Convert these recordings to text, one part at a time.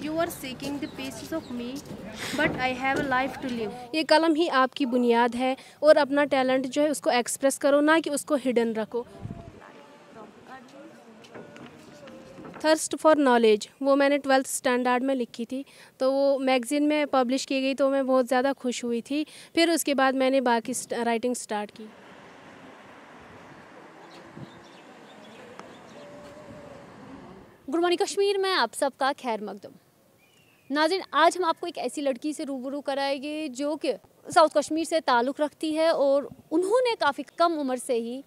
You are seeking the pieces of me, but I have a life to live. ये कलम ही आपकी बुनियाद है और अपना टैलेंट जो है उसको एक्सप्रेस करो ना कि उसको हिडन रखो थर्स्ट फॉर नॉलेज वो मैंने ट्वेल्थ स्टैंडर्ड में लिखी थी तो वो मैगज़ीन में पब्लिश की गई तो मैं बहुत ज़्यादा खुश हुई थी फिर उसके बाद मैंने बाकी राइटिंग स्टार्ट की गुड मॉर्निंग कश्मीर में आप सबका खैर मकदम नाजिन आज हम आपको एक ऐसी लड़की से रूबरू कराएंगे जो कि साउथ कश्मीर से ताल्लुक़ रखती है और उन्होंने काफ़ी कम उम्र से ही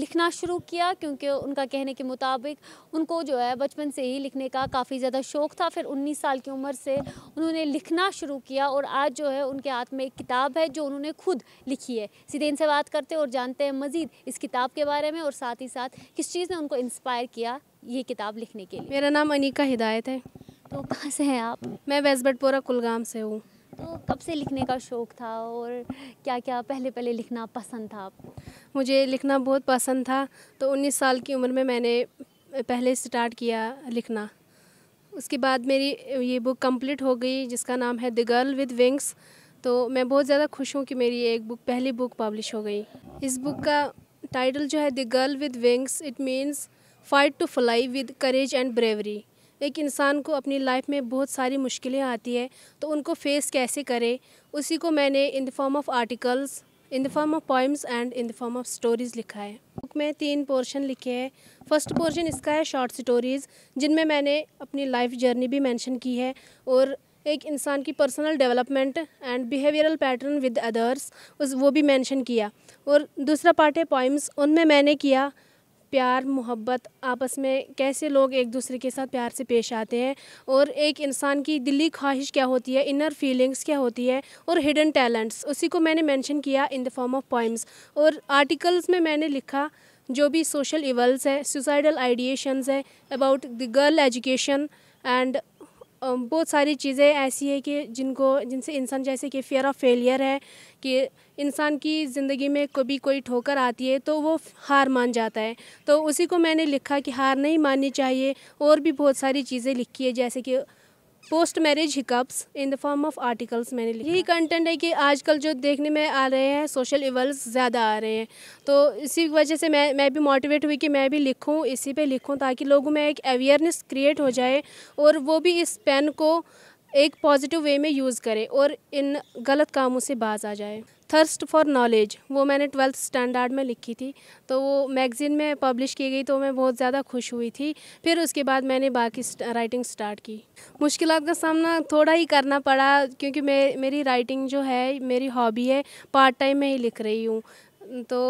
लिखना शुरू किया क्योंकि उनका कहने के मुताबिक उनको जो है बचपन से ही लिखने का काफ़ी ज़्यादा शौक़ था फिर 19 साल की उम्र से उन्होंने लिखना शुरू किया और आज जो है उनके हाथ में एक किताब है जो उन्होंने खुद लिखी है सीधे इनसे बात करते और जानते हैं मज़ीद इस किताब के बारे में और साथ ही साथ किस चीज़ ने उनको इंस्पायर किया ये किताब लिखने के लिए मेरा नाम अनिका हिदायत है तो कहाँ से हैं आप मैं वेस्बटपोरा कुलगाम से हूँ तो कब से लिखने का शौक़ था और क्या क्या पहले पहले लिखना पसंद था आपको मुझे लिखना बहुत पसंद था तो 19 साल की उम्र में मैंने पहले स्टार्ट किया लिखना उसके बाद मेरी ये बुक कंप्लीट हो गई जिसका नाम है द गर्ल विद विंग्स तो मैं बहुत ज़्यादा खुश हूँ कि मेरी एक बुक पहली बुक पब्लिश हो गई इस बुक का टाइटल जो है the girl with wings it means fight to fly with courage and bravery एक इंसान को अपनी लाइफ में बहुत सारी मुश्किलें आती है तो उनको फेस कैसे करे उसी को मैंने in the form of articles in the form of poems and in the form of stories लिखा है बुक में तीन पोर्शन लिखे हैं फर्स्ट पोर्शन इसका है शॉर्ट स्टोरीज़ जिनमें मैंने अपनी लाइफ जर्नी भी मैंशन की है और एक इंसान की personal development and behavioural pattern with others उस वो भी मेंशन किया और दूसरा पार्ट है पोइम्स उनमें मैंने किया प्यार मोहब्बत आपस में कैसे लोग एक दूसरे के साथ प्यार से पेश आते हैं और एक इंसान की दिली ख्वाहिश क्या होती है इनर फीलिंग्स क्या होती है और हिडन टैलेंट्स उसी को मैंने मेंशन किया in the form of poems और आर्टिकल्स में मैंने लिखा जो भी सोशल इवल्स है सुसाइडल आइडिएशंस है about the girl education and बहुत सारी चीज़ें ऐसी है कि जिनको जिनसे इंसान जैसे कि फेयर ऑफ़ फेलियर है कि इंसान की ज़िंदगी में कभी कोई ठोकर आती है तो वो हार मान जाता है तो उसी को मैंने लिखा कि हार नहीं माननी चाहिए और भी बहुत सारी चीज़ें लिखी है जैसे कि post marriage hiccups in the form of articles मैंने लिखा यही कंटेंट है कि आजकल जो देखने में आ रहे हैं सोशल इवल्स ज़्यादा आ रहे हैं तो इसी वजह से मैं मैं भी मोटिवेट हुई कि मैं भी लिखूं इसी पे लिखूं ताकि लोगों में एक अवेयरनेस क्रिएट हो जाए और वो भी इस पेन को एक पॉजिटिव वे में यूज़ करें और इन गलत कामों से बाज आ जाए थर्स्ट फॉर नॉलेज वो मैंने ट्वेल्थ स्टैंडर्ड में लिखी थी तो वो मैगज़ीन में पब्लिश की गई तो मैं बहुत ज़्यादा खुश हुई थी फिर उसके बाद मैंने बाकी राइटिंग स्टार्ट की मुश्किल का सामना थोड़ा ही करना पड़ा क्योंकि मे, मेरी राइटिंग जो है मेरी हॉबी है पार्ट टाइम में ही लिख रही हूँ तो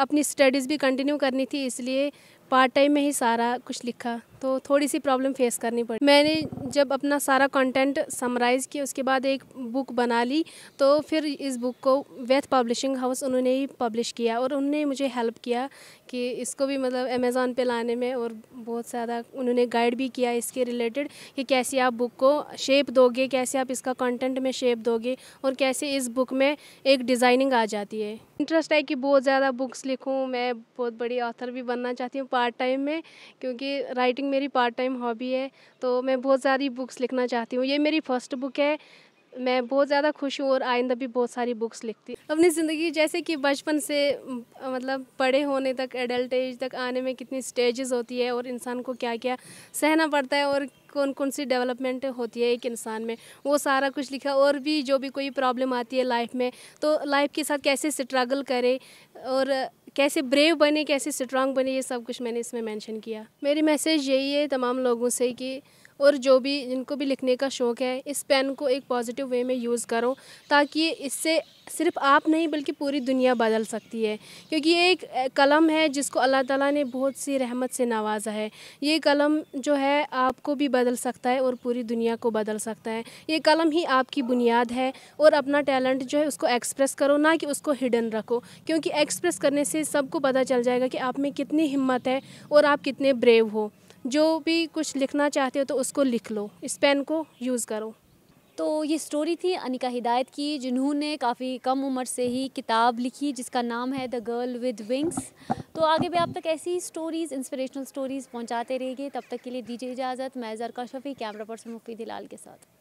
अपनी स्टडीज़ भी कंटिन्यू करनी थी इसलिए पार्ट टाइम में ही सारा कुछ लिखा तो थोड़ी सी प्रॉब्लम फेस करनी पड़ी मैंने जब अपना सारा कंटेंट समराइज़ किया उसके बाद एक बुक बना ली तो फिर इस बुक को वेथ पब्लिशिंग हाउस उन्होंने ही पब्लिश किया और उन्होंने मुझे हेल्प किया कि इसको भी मतलब अमेज़ोन पे लाने में और बहुत ज़्यादा उन्होंने गाइड भी किया इसके रिलेटेड कि कैसे आप बुक को शेप दोगे कैसे आप इसका कॉन्टेंट में शेप दोगे और कैसे इस बुक में एक डिज़ाइनिंग आ जाती है इंटरेस्ट है कि बहुत ज़्यादा बुक्स लिखूँ मैं बहुत बड़ी ऑथर भी बनना चाहती हूँ पार्ट टाइम में क्योंकि राइटिंग मेरी पार्ट टाइम हॉबी है तो मैं बहुत सारी बुक्स लिखना चाहती हूँ ये मेरी फर्स्ट बुक है मैं बहुत ज़्यादा खुश हूँ और आइंदा भी बहुत सारी बुक्स लिखती अपनी ज़िंदगी जैसे कि बचपन से मतलब पढ़े होने तक एडल्ट एज तक आने में कितनी स्टेजेस होती है और इंसान को क्या क्या सहना पड़ता है और कौन कौन सी डेवलपमेंट होती है एक इंसान में वो सारा कुछ लिखा और भी जो भी कोई प्रॉब्लम आती है लाइफ में तो लाइफ के साथ कैसे स्ट्रगल करे और कैसे ब्रेव बने कैसे स्ट्रांग बने ये सब कुछ मैंने इसमें मेंशन किया मेरी मैसेज यही है तमाम लोगों से कि और जो भी जिनको भी लिखने का शौक़ है इस पेन को एक पॉजिटिव वे में यूज़ करो ताकि इससे सिर्फ आप नहीं बल्कि पूरी दुनिया बदल सकती है क्योंकि ये एक कलम है जिसको अल्लाह ताला ने बहुत सी रहमत से नवाजा है ये कलम जो है आपको भी बदल सकता है और पूरी दुनिया को बदल सकता है ये कलम ही आपकी बुनियाद है और अपना टैलेंट जो है उसको एक्सप्रेस करो ना कि उसको हिडन रखो क्योंकि एक्सप्रेस करने से सबको पता चल जाएगा कि आप में कितनी हिम्मत है और आप कितने ब्रेव हो जो भी कुछ लिखना चाहते हो तो उसको लिख लो इस पेन को यूज़ करो तो ये स्टोरी थी अनिका हिदायत की जिन्होंने काफ़ी कम उम्र से ही किताब लिखी जिसका नाम है द गर्ल विद विंग्स तो आगे भी आप तक ऐसी स्टोरीज़ इंस्पिरेशनल स्टोरीज़ पहुंचाते रहेंगे तब तक के लिए दीजिए इजाज़त मैं जरका शफ़ी कैमरा पर्सन मुफीद लाल के साथ